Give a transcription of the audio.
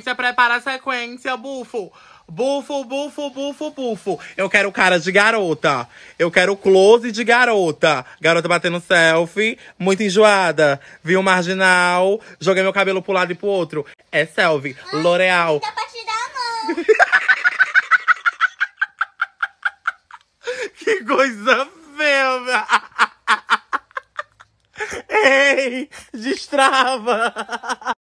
sequência, prepara a sequência, bufo. Bufo, bufo, bufo, bufo. Eu quero cara de garota. Eu quero close de garota. Garota batendo selfie, muito enjoada. Vi um marginal, joguei meu cabelo pro lado e pro outro. É selfie, L'Oreal. Dá pra tirar a mão. que coisa feia! Ei, destrava!